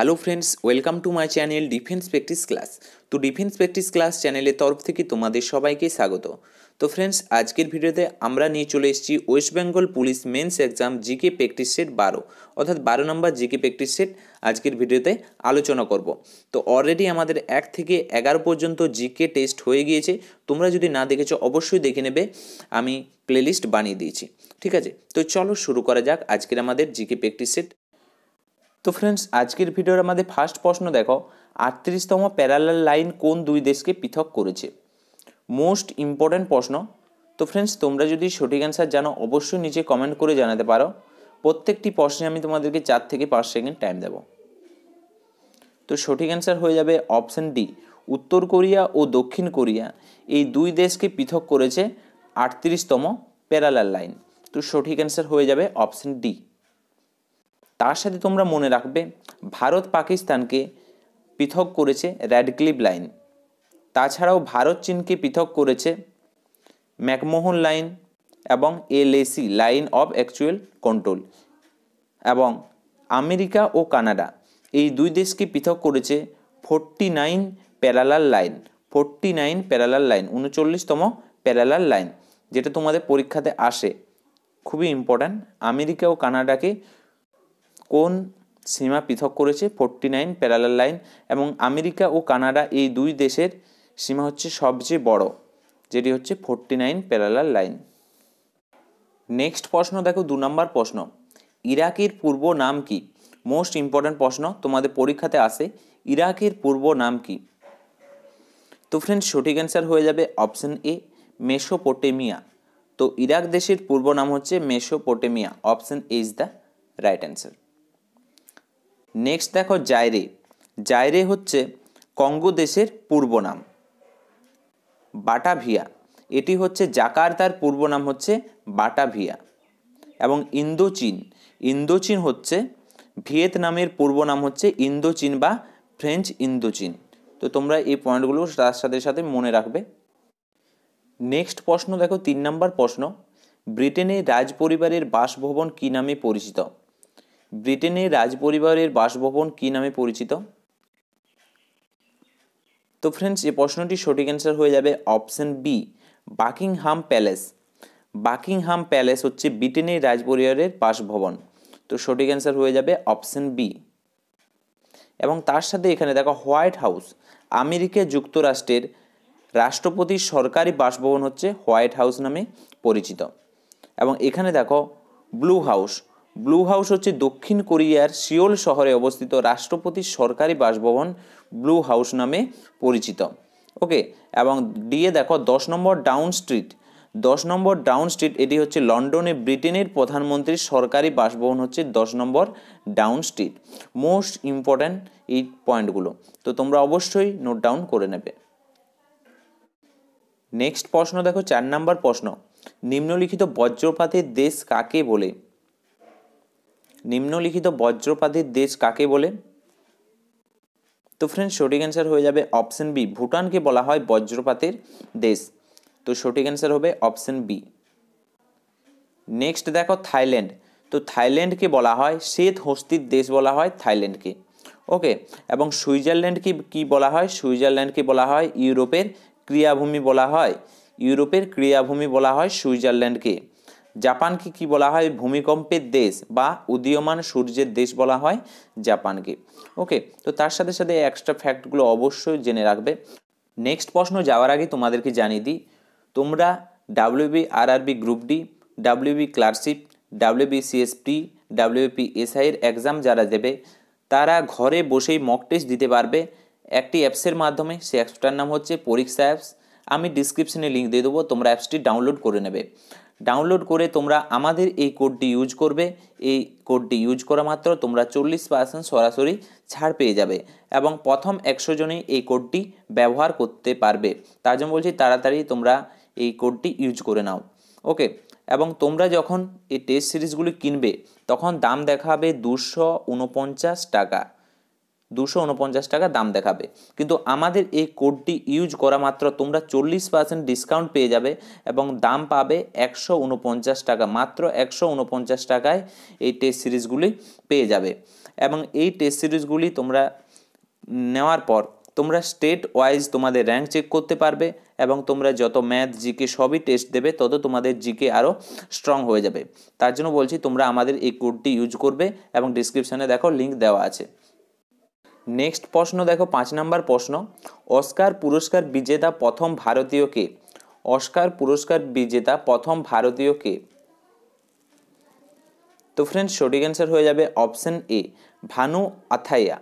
hello friends welcome to my channel defence practice class তো defence practice class চ্যানেলের তরফ থেকে তোমাদের সবাইকে স্বাগত তো ফ্রেন্ডস আজকের ভিডিওতে আমরা নিয়ে চলে এসেছি West Bengal police mains exam GK practice set বারো অর্থাৎ বারো নম্বর জিকে প্র্যাকটিস সেট আজকের ভিডিওতে আলোচনা করব তো অলরেডি আমাদের এক থেকে এগারো পর্যন্ত জিকে টেস্ট হয়ে গিয়েছে তোমরা যদি না দেখেছো অবশ্যই দেখে নেবে আমি প্লেলিস্ট বানিয়ে দিয়েছি ঠিক আছে তো চলো শুরু করা যাক আজকের আমাদের জিকে প্র্যাকটিস সেট তো ফ্রেন্ডস আজকের ভিডিওর আমাদের ফার্স্ট প্রশ্ন দেখো আটত্রিশতম প্যারালাল লাইন কোন দুই দেশকে পৃথক করেছে মোস্ট ইম্পর্ট্যান্ট প্রশ্ন তো ফ্রেন্ডস তোমরা যদি সঠিক অ্যান্সার জানো অবশ্যই নিচে কমেন্ট করে জানাতে পারো প্রত্যেকটি প্রশ্নে আমি তোমাদেরকে চার থেকে পাঁচ সেকেন্ড টাইম দেব তো সঠিক অ্যান্সার হয়ে যাবে অপশান ডি উত্তর কোরিয়া ও দক্ষিণ কোরিয়া এই দুই দেশকে পৃথক করেছে আটত্রিশতম প্যারালাল লাইন তো সঠিক অ্যান্সার হয়ে যাবে অপশান ডি তার সাথে তোমরা মনে রাখবে ভারত পাকিস্তানকে পৃথক করেছে র্যাডক্লিভ লাইন তাছাড়াও ভারত চীনকে পৃথক করেছে ম্যাকমোহন লাইন এবং LAC line of actual control এবং আমেরিকা ও কানাডা এই দুই দেশকে পৃথক করেছে forty nine parallel line forty nine parallel line উনচল্লিশতম প্যারালাল লাইন যেটা তোমাদের পরীক্ষাতে আসে খুবই ইম্পর্ট্যান্ট আমেরিকা ও কানাডাকে কোন সীমা পৃথক করেছে ফোরটি নাইন প্যারালাল লাইন এবং আমেরিকা ও কানাডা এই দুই দেশের সীমা হচ্ছে সবচেয়ে বড় যেটি হচ্ছে forty nine parallel line next প্রশ্ন দেখো দু নম্বর প্রশ্ন ইরাকের পূর্ব নাম কি মোস্ট ইম্পর্ট্যান্ট প্রশ্ন তোমাদের পরীক্ষাতে আসে ইরাকের পূর্ব নাম কি তো ফ্রেন্ডস সঠিক অ্যান্সার হয়ে যাবে অপশন এ মেসোপোটেমিয়া তো ইরাক দেশের পূর্ব নাম হচ্ছে Mesopotamia option A is the right answer next দেখো জায়রে জায়রে হচ্ছে কঙ্গো দেশের পূর্ব নাম বাটাভিয়া এটি হচ্ছে জাকার্তার পূর্ব নাম হচ্ছে বাটাভিয়া এবং ইন্দোচীন ইন্দোচীন হচ্ছে ভিয়েতনামের পূর্ব নাম হচ্ছে ইন্দোচীন বা ফ্রেঞ্চ ইন্দোচীন তো তোমরা এই পয়েন্টগুলো তার সাথে সাথে মনে রাখবে নেক্সট প্রশ্ন দেখো তিন নম্বর প্রশ্ন ব্রিটেনে রাজপরিবারের বাসভবন কী নামে পরিচিত ব্রিটেনের রাজপরিবারের বাসভবন কী নামে পরিচিত তো ফ্রেন্ডস এই প্রশ্নটি সঠিক অ্যান্সার হয়ে যাবে option B Buckingham Palace Buckingham Palace হচ্ছে ব্রিটেনের রাজপরিবারের বাসভবন তো সঠিক অ্যান্সার হয়ে যাবে অপশন বি এবং তার সাথে এখানে দেখো হোয়াইট হাউস আমেরিকা যুক্তরাষ্ট্রের রাষ্ট্রপতির সরকারি বাসভবন হচ্ছে হোয়াইট হাউস নামে পরিচিত এবং এখানে দেখো ব্লু হাউস ব্লু হাউস হচ্ছে দক্ষিণ কোরিয়ার সিওল শহরে অবস্থিত রাষ্ট্রপতির সরকারি বাসভবন ব্লু হাউস নামে পরিচিত ওকে এবং ডিএ দেখো দশ নম্বর ডাউন স্ট্রিট দশ নম্বর ডাউন স্ট্রিট এটি হচ্ছে লন্ডনে ব্রিটেনের প্রধানমন্ত্রীর সরকারি বাসভবন হচ্ছে দশ নম্বর ডাউন স্ট্রিট মোস্ট ইম্পর্ট্যান্ট এই পয়েন্টগুলো তো তোমরা অবশ্যই নোট ডাউন করে নেবে নেক্সট প্রশ্ন দেখো চার নম্বর প্রশ্ন নিম্নলিখিত বজ্রপাতের দেশ কাকে বলে নিম্নলিখিত বজ্রপাতির দেশ কাকে বলে তো ফ্রেন্ড সঠিক অ্যান্সার হয়ে যাবে অপশন বি ভুটানকে বলা হয় বজ্রপাতের দেশ তো সঠিক অ্যান্সার হবে অপশন বি নেক্সট দেখো থাইল্যান্ড তো থাইল্যান্ডকে বলা হয় শ্বেত হস্তির দেশ বলা হয় থাইল্যান্ডকে ওকে এবং সুইজারল্যান্ডকে কি বলা হয় সুইজারল্যান্ডকে বলা হয় ইউরোপের ক্রিয়াভূমি বলা হয় ইউরোপের ক্রিয়াভূমি বলা হয় সুইজারল্যান্ডকে জাপানকে কি বলা হয় ভূমিকম্পের দেশ বা উদীয়মান সূর্যের দেশ বলা হয় জাপানকে ওকে তো তার সাথে সাথে এক্সট্রা ফ্যাক্টগুলো অবশ্যই জেনে রাখবে নেক্সট প্রশ্ন যাওয়ার আগে তোমাদেরকে জানিয়ে দিই তোমরা WB RRB group D WB clerkship WB CSP WP এসআইয়ের এক্সাম যারা দেবে তারা ঘরে বসেই মক টেস্ট দিতে পারবে একটি অ্যাপসের মাধ্যমে সে অ্যাপসটার নাম হচ্ছে পরীক্ষা অ্যাপস আমি ডিসক্রিপশনে লিঙ্ক দিয়ে দেবো তোমরা অ্যাপসটি ডাউনলোড করে নেবে ডাউনলোড করে তোমরা আমাদের এই কোডটি ইউজ করবে এই কোডটি ইউজ করা মাত্র তোমরা চল্লিশ পার্সেন্ট সরাসরি ছাড় পেয়ে যাবে এবং প্রথম একশো জনই এই কোডটি ব্যবহার করতে পারবে তার জন্য বলছি তাড়াতাড়ি তোমরা এই কোডটি ইউজ করে নাও ওকে এবং তোমরা যখন এই টেস্ট সিরিজগুলি কিনবে তখন দাম দেখাবে দুশো উনপঞ্চাশ টাকা দুশো উনপঞ্চাশ টাকা দাম দেখাবে কিন্তু আমাদের এই কোডটি ইউজ করা মাত্র তোমরা চল্লিশ পার্সেন্ট ডিসকাউন্ট পেয়ে যাবে এবং দাম পাবে একশো উনপঞ্চাশ টাকা মাত্র একশো উনপঞ্চাশ টাকায় এই টেস্ট সিরিজগুলি পেয়ে যাবে এবং এই টেস্ট সিরিজগুলি তোমরা নেওয়ার পর তোমরা স্টেট ওয়াইজ তোমাদের র্যাঙ্ক চেক করতে পারবে এবং তোমরা যত ম্যাথ জিকে সবই টেস্ট দেবে তত তোমাদের জিকে আরও স্ট্রং হয়ে যাবে তার জন্য বলছি তোমরা আমাদের এই কোডটি ইউজ করবে এবং ডিসক্রিপশানে দেখো লিঙ্ক দেওয়া আছে নেক্সট প্রশ্ন দেখো পাঁচ নাম্বার প্রশ্ন অস্কার পুরস্কার বিজেতা প্রথম ভারতীয় কে অস্কার পুরস্কার বিজেতা প্রথম ভারতীয় কে তো ফ্রেন্ডস সঠিক অ্যান্সার হয়ে যাবে অপশন এ ভানু আথাইয়া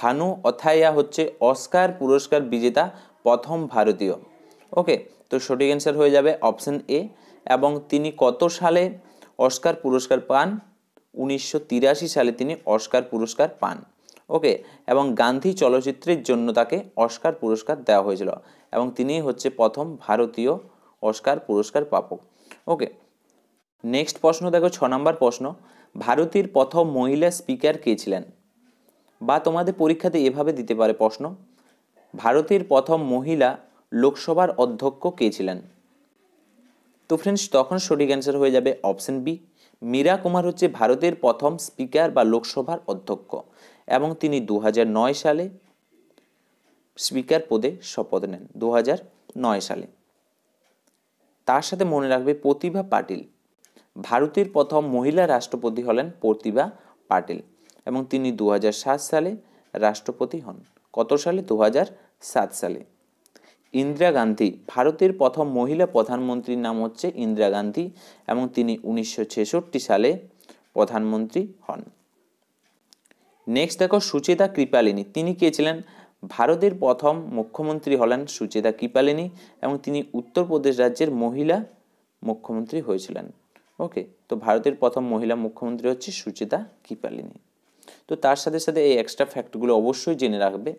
ভানু অথাইয়া হচ্ছে অস্কার পুরস্কার বিজেতা প্রথম ভারতীয় ওকে তো সঠিক অ্যান্সার হয়ে যাবে অপশন এ এবং তিনি কত সালে অস্কার পুরস্কার পান উনিশশো সালে তিনি অস্কার পুরস্কার পান ওকে এবং গান্ধী চলচ্চিত্রের জন্য তাকে অস্কার পুরস্কার দেওয়া হয়েছিল এবং তিনি হচ্ছে প্রথম ভারতীয় অস্কার পুরস্কার প্রাপক ওকে নেক্সট প্রশ্ন দেখো ছ নম্বর প্রশ্ন ভারতের প্রথম মহিলা স্পিকার কে ছিলেন বা তোমাদের পরীক্ষাতে এভাবে দিতে পারে প্রশ্ন ভারতের প্রথম মহিলা লোকসভার অধ্যক্ষ কে ছিলেন তো ফ্রেন্ডস তখন সঠিক অ্যান্সার হয়ে যাবে অপশন বি মীরা কুমার হচ্ছে ভারতের প্রথম স্পিকার বা লোকসভার অধ্যক্ষ এবং তিনি দু সালে স্পিকার পদে শপথ নেন দু সালে তার সাথে মনে রাখবে প্রতিভা পাটিল ভারতের প্রথম মহিলা রাষ্ট্রপতি হলেন প্রতিভা পাটিল এবং তিনি দু সালে রাষ্ট্রপতি হন কত সালে দু সালে ইন্দিরা গান্ধী ভারতের প্রথম মহিলা প্রধানমন্ত্রীর নাম হচ্ছে ইন্দিরা গান্ধী এবং তিনি উনিশশো সালে প্রধানমন্ত্রী হন নেক্সট দেখো সুচেতা কৃপালিনী তিনি কে ছিলেন ভারতের প্রথম মুখ্যমন্ত্রী হলেন সুচেতা কৃপালিনী এবং তিনি উত্তরপ্রদেশ রাজ্যের মহিলা মুখ্যমন্ত্রী হয়েছিলেন ওকে তো ভারতের প্রথম মহিলা মুখ্যমন্ত্রী হচ্ছে সুচেতা কৃপালিনী তো তার সাথে সাথে এই এক্সট্রা ফ্যাক্টগুলো অবশ্যই জেনে রাখবে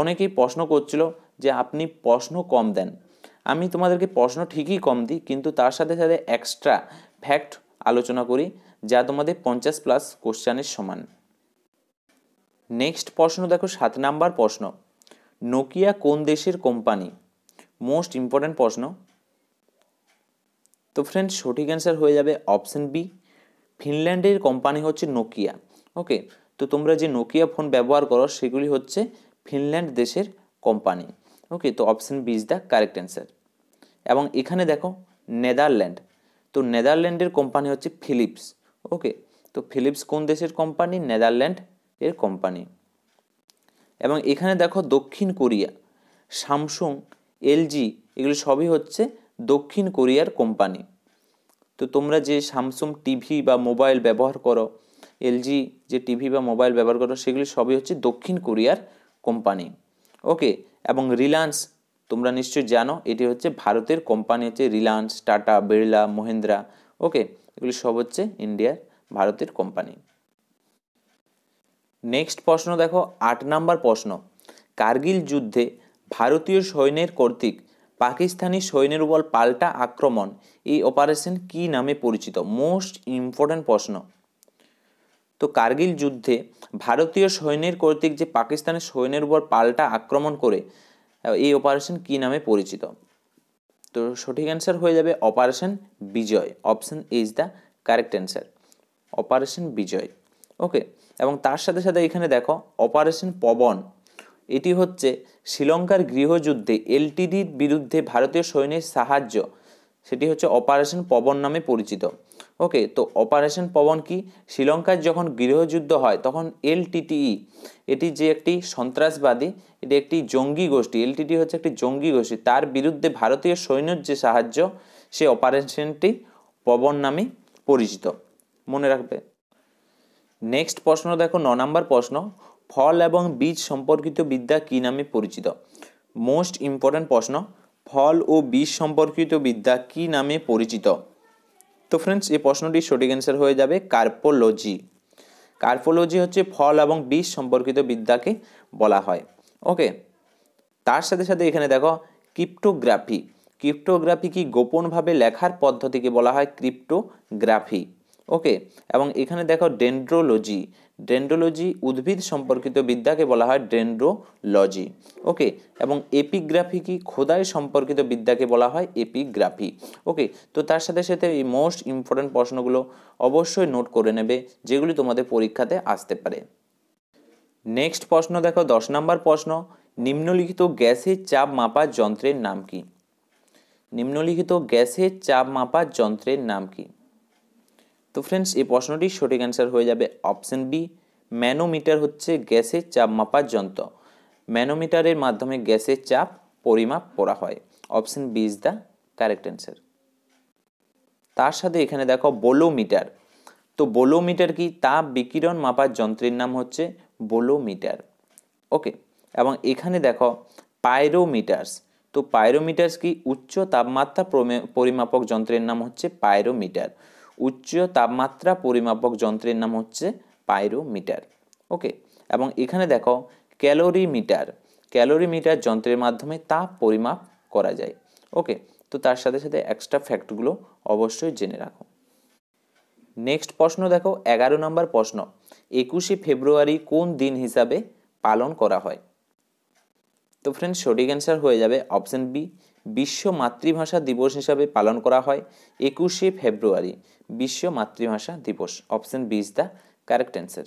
অনেকেই প্রশ্ন করছিল যে আপনি প্রশ্ন কম দেন আমি তোমাদেরকে প্রশ্ন ঠিকই কম দিই কিন্তু তার সাথে সাথে এক্সট্রা ফ্যাক্ট আলোচনা করি যা তোমাদের পঞ্চাশ প্লাস কোশ্চানের সমান নেক্সট প্রশ্ন দেখো সাত নাম্বার প্রশ্ন নোকিয়া কোন দেশের কোম্পানি মোস্ট ইম্পর্ট্যান্ট প্রশ্ন তো ফ্রেন্ড সঠিক অ্যান্সার হয়ে যাবে অপশান বি ফিনল্যান্ডের কোম্পানি হচ্ছে নোকিয়া ওকে তো তোমরা যে নোকিয়া ফোন ব্যবহার করো সেগুলি হচ্ছে ফিনল্যান্ড দেশের কোম্পানি ওকে তো option B is the correct answer এবং এখানে দেখো নেদারল্যান্ড তো নেদারল্যান্ডের কোম্পানি হচ্ছে ফিলিপস ওকে তো ফিলিপস কোন দেশের কোম্পানি নেদারল্যান্ড এর কোম্পানি এবং এখানে দেখো দক্ষিণ কোরিয়া স্যামসুং এলজি এগুলো সবই হচ্ছে দক্ষিণ কোরিয়ার কোম্পানি তো তোমরা যে স্যামসুং টিভি বা মোবাইল ব্যবহার করো এলজি যে টিভি বা মোবাইল ব্যবহার করো সেগুলি সবই হচ্ছে দক্ষিণ কোরিয়ার কোম্পানি ওকে এবং রিলায়েন্স তোমরা নিশ্চয়ই জানো এটি হচ্ছে ভারতের কোম্পানি হচ্ছে রিলায়েন্স টাটা বিড়লা মহিন্দ্রা ওকে এগুলি সব হচ্ছে ইন্ডিয়ার ভারতের কোম্পানি নেক্সট প্রশ্ন দেখো আট নাম্বার প্রশ্ন কার্গিল যুদ্ধে ভারতীয় সৈন্যের কর্তৃক পাকিস্তানি সৈন্যের উপর পাল্টা আক্রমণ এই অপারেশন কি নামে পরিচিত মোস্ট ইম্পর্ট্যান্ট প্রশ্ন তো কার্গিল যুদ্ধে ভারতীয় সৈন্যের কর্তৃক যে পাকিস্তানের সৈন্যের উপর পাল্টা আক্রমণ করে এই অপারেশন কি নামে পরিচিত তো সঠিক অ্যান্সার হয়ে যাবে operation Vijay option is the correct answer operation Vijay okay এবং তার সাথে সাথে এখানে দেখো অপারেশন পবন এটি হচ্ছে শ্রীলঙ্কার গৃহযুদ্ধে এলটিডির বিরুদ্ধে ভারতীয় সৈন্যের সাহায্য সেটি হচ্ছে অপারেশন পবন নামে পরিচিত ওকে তো অপারেশন পবন কি শ্রীলঙ্কার যখন গৃহযুদ্ধ হয় তখন এলটিটিই এটি যে একটি সন্ত্রাসবাদী এটি একটি জঙ্গি গোষ্ঠী এলটিটি হচ্ছে একটি জঙ্গি গোষ্ঠী তার বিরুদ্ধে ভারতীয় সৈন্যের যে সাহায্য সে অপারেশনটি পবন নামে পরিচিত মনে রাখবে নেক্সট প্রশ্ন দেখো ন নম্বর প্রশ্ন ফল এবং বীজ সম্পর্কিত বিদ্যা কী নামে পরিচিত মোস্ট ইম্পর্ট্যান্ট প্রশ্ন ফল ও বীজ সম্পর্কিত বিদ্যা কী নামে পরিচিত তো ফ্রেন্ডস এই প্রশ্নটি সঠিক অ্যান্সার হয়ে যাবে কার্পোলজি কার্পোলজি হচ্ছে ফল এবং বীজ সম্পর্কিত বিদ্যাকে বলা হয় ওকে তার সাথে সাথে এখানে দেখো ক্রিপ্টোগ্রাফি ক্রিপ্টোগ্রাফি কি গোপনভাবে লেখার পদ্ধতিকে বলা হয় ক্রিপ্টোগ্রাফি ওকে এবং এখানে দেখো ডেন্ড্রোলজি ডেন্ড্রোলজি উদ্ভিদ সম্পর্কিত বিদ্যাকে বলা হয় ডেন্ড্রোলজি ওকে এবং এপিগ্রাফি কি খোদাই সম্পর্কিত বিদ্যাকে বলা হয় এপিগ্রাফি ওকে তো তার সাথে সাথে এই মোস্ট ইম্পর্ট্যান্ট প্রশ্নগুলো অবশ্যই নোট করে নেবে যেগুলি তোমাদের পরীক্ষাতে আসতে পারে নেক্সট প্রশ্ন দেখো দশ নম্বর প্রশ্ন নিম্নলিখিত গ্যাসের চাপ মাপার যন্ত্রের নাম কি নিম্নলিখিত গ্যাসের চাপ মাপার যন্ত্রের নাম কী তো ফ্রেন্ডস এই প্রশ্নটির সঠিক অ্যান্সার হয়ে যাবে অপশন বি ম্যানোমিটার হচ্ছে গ্যাসের চাপ মাপার যন্ত্র ম্যানোমিটারের মাধ্যমে গ্যাসের চাপ পরিমাপ করা হয় option B is the correct answer তার সাথে এখানে দেখো বোলোমিটার তো বোলোমিটার কি তাপ বিকিরণ মাপার যন্ত্রের নাম হচ্ছে বোলোমিটার ওকে এবং এখানে দেখো পাইরোমিটার্স তো পাইরোমিটার্স কি উচ্চ তাপমাত্রা পরিমাপক যন্ত্রের নাম হচ্ছে পাইরোমিটার উচ্চ তাপমাত্রা পরিমাপক যন্ত্রের নাম হচ্ছে পাইরোমিটার ওকে এবং এখানে দেখো ক্যালোরিমিটার ক্যালোরিমিটার যন্ত্রের মাধ্যমে তাপ পরিমাপ করা যায় ওকে তো তার সাথে সাথে এক্সট্রা ফ্যাক্টগুলো অবশ্যই জেনে রাখো নেক্সট প্রশ্ন দেখো এগারো নম্বর প্রশ্ন একুশে ফেব্রুয়ারি কোন দিন হিসাবে পালন করা হয় তো ফ্রেন্ড সঠিক অ্যান্সার হয়ে যাবে অপশন বি বিশ্ব মাতৃভাষা দিবস হিসাবে পালন করা হয় একুশে ফেব্রুয়ারি বিশ্ব মাতৃভাষা দিবস option B is the correct answer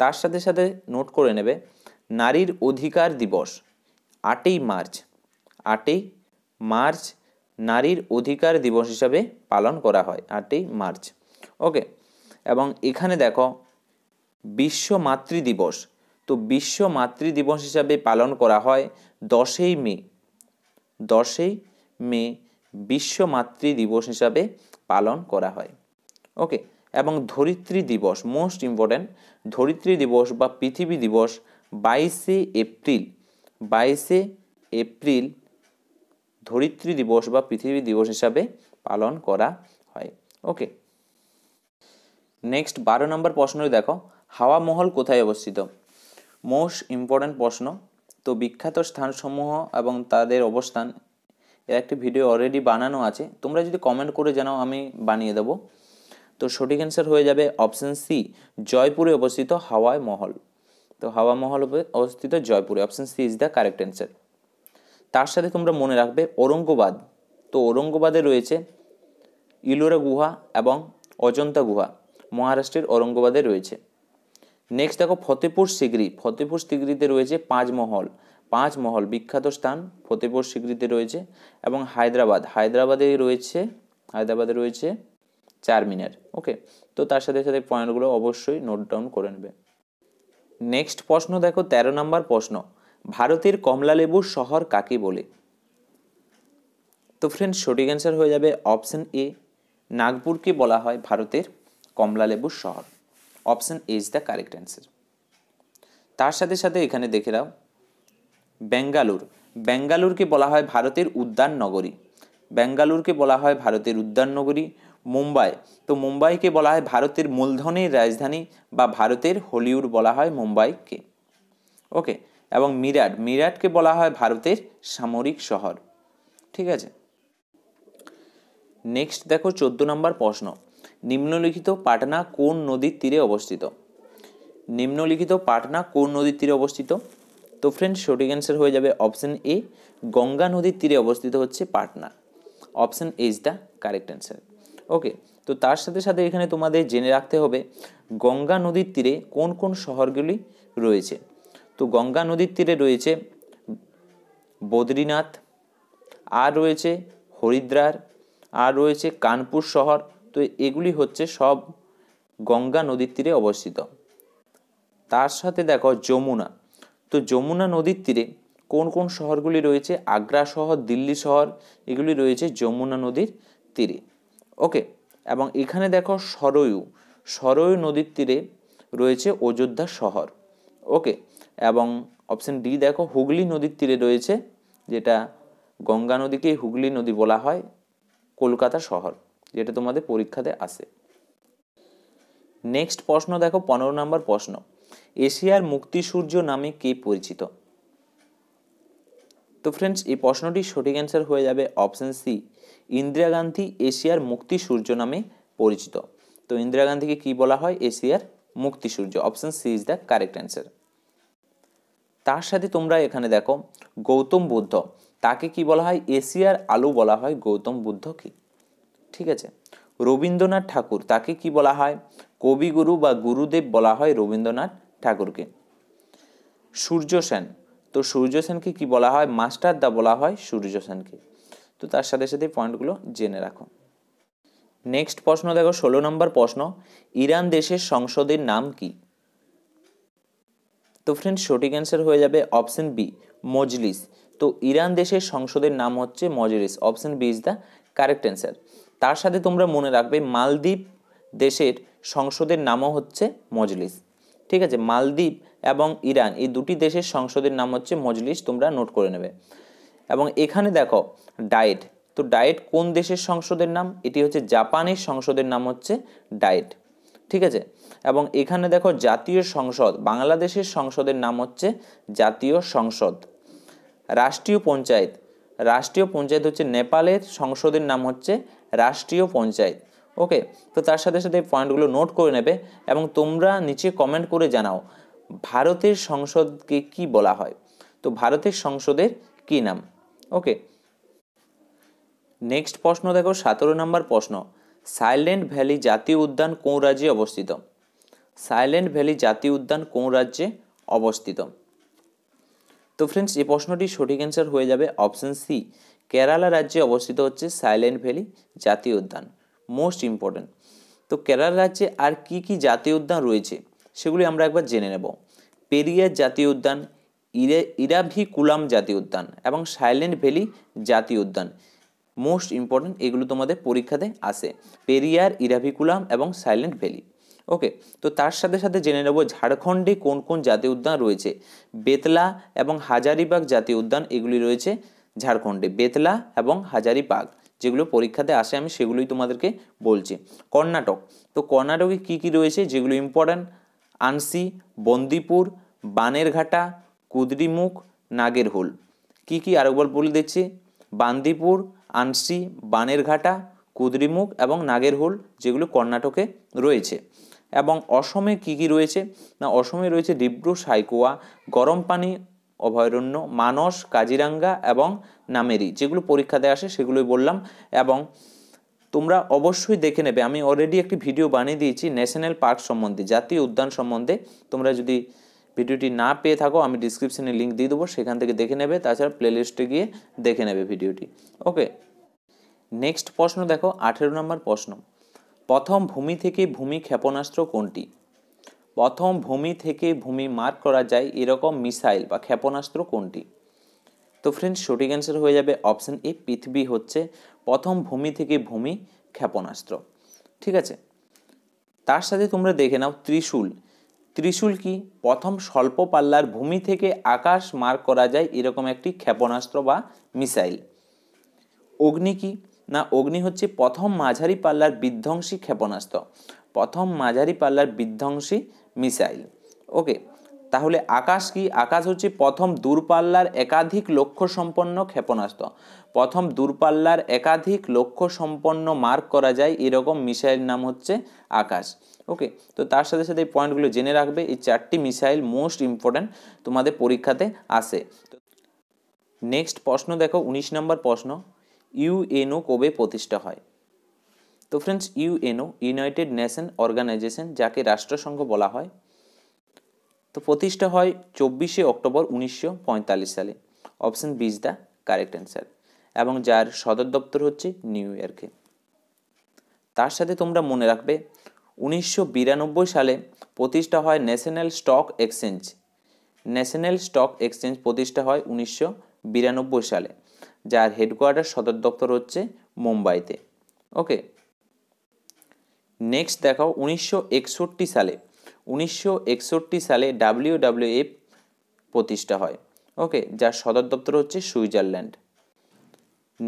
তার সাথে সাথে নোট করে নেবে নারীর অধিকার দিবস আটই মার্চ আটই মার্চ নারীর অধিকার দিবস হিসাবে পালন করা হয় আটই মার্চ ওকে এবং এখানে দেখো বিশ্ব মাতৃ দিবস তো বিশ্ব মাতৃ দিবস হিসাবে পালন করা হয় দশই মে দশই মে বিশ্ব মাতৃ দিবস হিসাবে পালন করা হয় ওকে এবং ধরিত্রী দিবস মোস্ট ইম্পর্ট্যান্ট ধরিত্রী দিবস বা পৃথিবী দিবস বাইশে এপ্রিল বাইশে এপ্রিল ধরিত্রী দিবস বা পৃথিবী দিবস হিসাবে পালন করা হয় ওকে নেক্সট বারো নম্বর প্রশ্নটি দেখো হাওয়া মহল কোথায় অবস্থিত মোস্ট ইম্পর্ট্যান্ট প্রশ্ন তো বিখ্যাত স্থানসমূহ এবং তাদের অবস্থান এর একটি ভিডিও অলরেডি বানানো আছে তোমরা যদি কমেন্ট করে জানাও আমি বানিয়ে দেবো তো সঠিক অ্যান্সার হয়ে যাবে অপশান সি জয়পুরে অবস্থিত হাওয়ায় মহল তো হাওয়া মহল অবস্থিত জয়পুরে option C is the correct answer তার সাথে তোমরা মনে রাখবে ঔরঙ্গবাদ তো ঔরঙ্গবাদে রয়েছে ইলোরা গুহা এবং অজন্তা গুহা মহারাষ্ট্রের ঔরঙ্গবাদে রয়েছে নেক্সট দেখো ফতেপুর সিগরি ফতেপুর সিগরিতে রয়েছে পাঁচমহল পাঁচমহল বিখ্যাত স্থান ফতেপুর সিগরিতে রয়েছে এবং হায়দ্রাবাদ হায়দ্রাবাদে রয়েছে হায়দ্রাবাদে রয়েছে চার মিনার ওকে তো তার সাথে সাথে পয়েন্টগুলো অবশ্যই নোট ডাউন করে নেবে নেক্সট প্রশ্ন দেখো ১৩ নম্বর প্রশ্ন ভারতের কমলালেবুর শহর কাকে বলে তো ফ্রেন্ড সঠিক অ্যান্সার হয়ে যাবে অপশন এ নাগপুরকে বলা হয় ভারতের কমলালেবুর শহর option A is the correct answer তার সাথে সাথে এখানে দেখে নাও বেঙ্গালুর বেঙ্গালুরকে বলা হয় ভারতের উদ্যান নগরী বেঙ্গালুরকে বলা হয় ভারতের উদ্যান নগরী মুম্বাই তো মুম্বাইকে বলা হয় ভারতের মূলধনের রাজধানী বা ভারতের হলিউড বলা হয় মুম্বাইকে ওকে এবং মিরাট মিরাটকে বলা হয় ভারতের সামরিক শহর ঠিক আছে নেক্সট দেখো চোদ্দো নম্বর প্রশ্ন নিম্নলিখিত পাটনা কোন নদীর তীরে অবস্থিত নিম্নলিখিত পাটনা কোন নদীর তীরে অবস্থিত তো ফ্রেন্ড সঠিক অ্যান্সার হয়ে যাবে অপশন এ গঙ্গা নদীর তীরে অবস্থিত হচ্ছে Patna option A is the correct answer okay তো তার সাথে সাথে এখানে তোমাদের জেনে রাখতে হবে গঙ্গা নদীর তীরে কোন কোন শহরগুলি রয়েছে তো গঙ্গা নদীর তীরে রয়েছে বদ্রীনাথ আর রয়েছে হরিদ্রার আর রয়েছে কানপুর শহর তো এগুলি হচ্ছে সব গঙ্গা নদীর তীরে অবস্থিত তার সাথে দেখো যমুনা তো যমুনা নদীর তীরে কোন কোন শহরগুলি রয়েছে আগ্রা শহর দিল্লি শহর এগুলি রয়েছে যমুনা নদীর তীরে ওকে এবং এখানে দেখো সরয়ু সরয়ু নদীর তীরে রয়েছে অযোধ্যা শহর ওকে এবং অপশন ডি দেখো হুগলি নদীর তীরে রয়েছে যেটা গঙ্গা নদীকে হুগলি নদী বলা হয় কলকাতা শহর যেটা তোমাদের পরীক্ষাতে আসে নেক্সট প্রশ্ন দেখো পনেরো নম্বর প্রশ্ন এশিয়ার মুক্তি সূর্য নামে কে পরিচিত তো ফ্রেন্ডস এই প্রশ্নটি সঠিক অ্যান্সার হয়ে যাবে অপশান সি ইন্দিরা গান্ধী এশিয়ার মুক্তি সূর্য নামে পরিচিত তো ইন্দিরা গান্ধীকে কি বলা হয় এশিয়ার মুক্তি সূর্য option C is the correct answer তার সাথে তোমরা এখানে দেখো গৌতম বুদ্ধ তাকে কি বলা হয় এশিয়ার আলু বলা হয় গৌতম বুদ্ধকে ঠিক আছে রবীন্দ্রনাথ ঠাকুর তাকে কি বলা হয় কবিগুরু বা গুরুদেব বলা হয় রবীন্দ্রনাথ ঠাকুরকে সূর্য সেন তো সূর্য সেনকে কী বলা হয় মাস্টার দা বলা হয় সূর্য সেনকে তো তার সাথে সাথে পয়েন্টগুলো জেনে রাখো নেক্সট প্রশ্ন দেখো ষোলো নম্বর প্রশ্ন ইরান দেশের সংসদের নাম কি তো ফ্রেন্ড সঠিক অ্যান্সার হয়ে যাবে অপশন বি মজলিস তো ইরান দেশের সংসদের নাম হচ্ছে Majlis option B is the correct answer তার সাথে তোমরা মনে রাখবে মালদ্বীপ দেশের সংসদের নামও হচ্ছে মজলিস ঠিক আছে মালদ্বীপ এবং ইরান এই দুটি দেশের সংসদের নাম হচ্ছে মজলিস তোমরা নোট করে নেবে এবং এখানে দেখো ডায়েট তো ডায়েট কোন দেশের সংসদের নাম এটি হচ্ছে জাপানের সংসদের নাম হচ্ছে ডায়েট ঠিক আছে এবং এখানে দেখো জাতীয় সংসদ বাংলাদেশের সংসদের নাম হচ্ছে জাতীয় সংসদ রাষ্ট্রীয় পঞ্চায়েত রাষ্ট্রীয় পঞ্চায়েত হচ্ছে নেপালের সংসদের নাম হচ্ছে রাষ্ট্রীয় পঞ্চায়েত ওকে তো তার সাথে সাথে পয়েন্টগুলো নোট করে নেবে এবং তোমরা নিচে কমেন্ট করে জানাও ভারতের সংসদকে কি বলা হয় তো ভারতের সংসদের কি নাম ওকে নেক্সট প্রশ্ন দেখো সতেরো নম্বর প্রশ্ন সাইলেন্ট ভ্যালি জাতীয় উদ্যান কোন রাজ্যে অবস্থিত সাইলেন্ট ভ্যালি জাতীয় উদ্যান কোন রাজ্যে অবস্থিত তো ফ্রেন্ডস এই প্রশ্নটি সঠিক অ্যান্সার হয়ে যাবে অপশন সি কেরালা রাজ্যে অবস্থিত হচ্ছে সাইলেন্ট ভ্যালি জাতীয় উদ্যান মোস্ট ইম্পর্ট্যান্ট তো কেরালা রাজ্যে আর কি কি জাতীয় উদ্যান রয়েছে সেগুলি আমরা একবার জেনে নেব পেরিয়ার জাতীয় উদ্যান ইরাভিকুলাম জাতীয় উদ্যান এবং সাইলেন্ট ভ্যালি জাতীয় উদ্যান মোস্ট ইম্পর্ট্যান্ট এগুলো তোমাদের পরীক্ষাতে আসে পেরিয়ার ইরাভিকুলাম এবং সাইলেন্ট ভ্যালি ওকে তো তার সাথে সাথে জেনে নেব ঝাড়খণ্ডে কোন কোন জাতীয় উদ্যান রয়েছে বেতলা এবং হাজারিবাগ জাতীয় উদ্যান এগুলি রয়েছে ঝাড়খণ্ডে বেতলা এবং হাজারিবাগ যেগুলো পরীক্ষাতে আসে আমি সেগুলোই তোমাদেরকে বলছি কর্ণাটক তো কর্ণাটকে কি কি রয়েছে যেগুলো ইম্পর্ট্যান্ট আনসি বন্দিপুর বানেরঘাটা কুদরিমুখ নাগেরহোল কি কি বল বলে দেখছি বান্দিপুর আনসি বানেরঘাটা কুদরিমুখ এবং নাগেরহোল যেগুলো কর্ণাটকে রয়েছে এবং অসমে কি কি রয়েছে না অসমে রয়েছে ডিব্রু সাইকোয়া গরম পানি অভয়ারণ্য মানস কাজিরাঙ্গা এবং নামেরি যেগুলো পরীক্ষা পরীক্ষাতে আসে সেগুলোই বললাম এবং তোমরা অবশ্যই দেখে নেবে আমি অলরেডি একটি ভিডিও বানিয়ে দিয়েছি ন্যাশনাল পার্ক সম্বন্ধে জাতীয় উদ্যান সম্বন্ধে তোমরা যদি ভিডিওটি না পেয়ে থাকো আমি ডিসক্রিপশানে লিঙ্ক দিয়ে দেবো সেখান থেকে দেখে নেবে তাছাড়া প্লেলিস্টে গিয়ে দেখে নেবে ভিডিওটি ওকে নেক্সট প্রশ্ন দেখো আঠেরো নম্বর প্রশ্ন প্রথম ভূমি থেকে ভূমি ক্ষেপণাস্ত্র কোনটি প্রথম ভূমি থেকে ভূমি মার্ক করা যায় এরকম মিসাইল বা ক্ষেপণাস্ত্র কোনটি তো ফ্রেন্ডস সঠিক অ্যান্সার হয়ে যাবে অপশান এ পৃথিবী হচ্ছে প্রথম ভূমি থেকে ভূমি ক্ষেপণাস্ত্র ঠিক আছে তার সাথে তোমরা দেখে নাও ত্রিশূল ত্রিশূল কি প্রথম স্বল্প পাল্লার ভূমি থেকে আকাশ মার করা যায় এরকম একটি ক্ষেপণাস্ত্র বা মিসাইল অগ্নি কি না অগ্নি হচ্ছে প্রথম মাঝারি পাল্লার বিধ্বংসী ক্ষেপণাস্ত্র প্রথম মাঝারি পাল্লার বিধ্বংসী মিসাইল ওকে তাহলে আকাশ কি আকাশ হচ্ছে প্রথম দূরপাল্লার একাধিক লক্ষ্য সম্পন্ন ক্ষেপণাস্ত্র প্রথম দূরপাল্লার একাধিক লক্ষ্য সম্পন্ন মার্ক করা যায় এরকম মিসাইল নাম হচ্ছে আকাশ ওকে তো তার সাথে সাথে এই পয়েন্টগুলো জেনে রাখবে এই চারটি মিসাইল মোস্ট ইম্পর্ট্যান্ট তোমাদের পরীক্ষাতে আসে নেক্সট প্রশ্ন দেখো ১৯ নম্বর প্রশ্ন ইউএনও কবে প্রতিষ্ঠা হয় তো friends UNO United Nation Organisation যাকে রাষ্ট্রসংঘ বলা হয় তো প্রতিষ্ঠা হয় চব্বিশে অক্টোবর উনিশশো সালে অপশন বিজ দ্য কারেক্ট অ্যান্সার এবং যার সদর দপ্তর হচ্ছে নিউ ইয়র্কে তার সাথে তোমরা মনে রাখবে উনিশশো সালে প্রতিষ্ঠা হয় National Stock Exchange National Stock Exchange প্রতিষ্ঠা হয় উনিশশো সালে যার হেডকোয়ার্টার সদর দপ্তর হচ্ছে মুম্বাইতে ওকে নেক্সট দেখাও উনিশশো সালে উনিশশো সালে ডাব্লিউডাব্লিউএফ প্রতিষ্ঠা হয় ওকে যার সদর দপ্তর হচ্ছে সুইজারল্যান্ড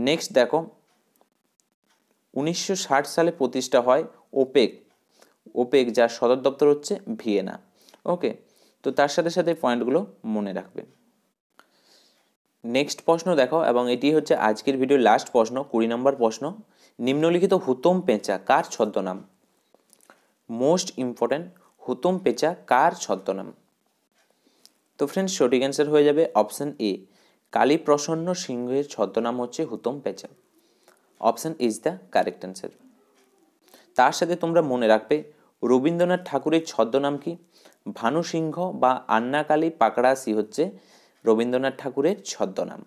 নেক্সট দেখো উনিশশো সালে প্রতিষ্ঠা হয় ওপেক ওপেক যার সদর দপ্তর হচ্ছে ভিয়েনা ওকে তো তার সাথে সাথে পয়েন্টগুলো মনে রাখবে নেক্সট প্রশ্ন দেখো এবং এটি হচ্ছে আজকের ভিডিও লাস্ট প্রশ্ন কুড়ি নম্বর প্রশ্ন নিম্নলিখিত হুতম পেঁচা কার ছদ্মনাম মোস্ট ইম্পর্ট্যান্ট হুতুম পেঁচা কার ছদ্মনাম তো ফ্রেন্ডস সঠিক অ্যান্সার হয়ে যাবে অপশান এ কালীপ্রসন্ন সিংহের ছদ্মনাম হচ্ছে Hutom Pyancha option is the correct answer তার সাথে তোমরা মনে রাখবে রবীন্দ্রনাথ ঠাকুরের ছদ্মনাম কি ভানু সিংহ বা আন্নাকালী পাকড়াসি হচ্ছে রবীন্দ্রনাথ ঠাকুরের ছদ্মনাম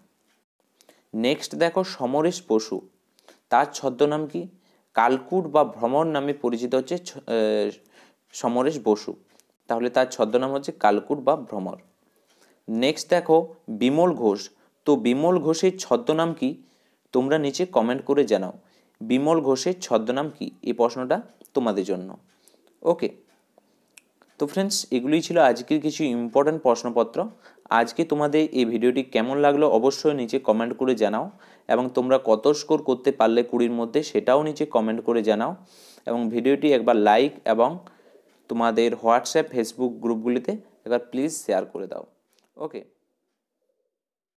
নেক্সট দেখো সমরেশ বসু তার ছদ্মনাম কি কালকুট বা ভ্রমণ নামে পরিচিত হচ্ছে সমরেশ বসু তাহলে তার ছদ্মনাম হচ্ছে কালকুট বা ভ্রমর নেক্সট দেখো বিমল ঘোষ তো বিমল ঘোষের ছদ্মনাম কি তোমরা নিচে কমেন্ট করে জানাও বিমল ঘোষের ছদ্মনাম কি এই প্রশ্নটা তোমাদের জন্য ওকে তো ফ্রেন্ডস এগুলি ছিল আজকের কিছু ইম্পর্ট্যান্ট প্রশ্নপত্র আজকে তোমাদের এই ভিডিওটি কেমন লাগলো অবশ্যই নিচে কমেন্ট করে জানাও এবং তোমরা কত স্কোর করতে পারলে কুড়ির মধ্যে সেটাও নিচে কমেন্ট করে জানাও এবং ভিডিওটি একবার লাইক এবং তোমাদের হোয়াটসঅ্যাপ ফেসবুক গ্রুপগুলিতে একবার প্লিজ শেয়ার করে দাও ওকে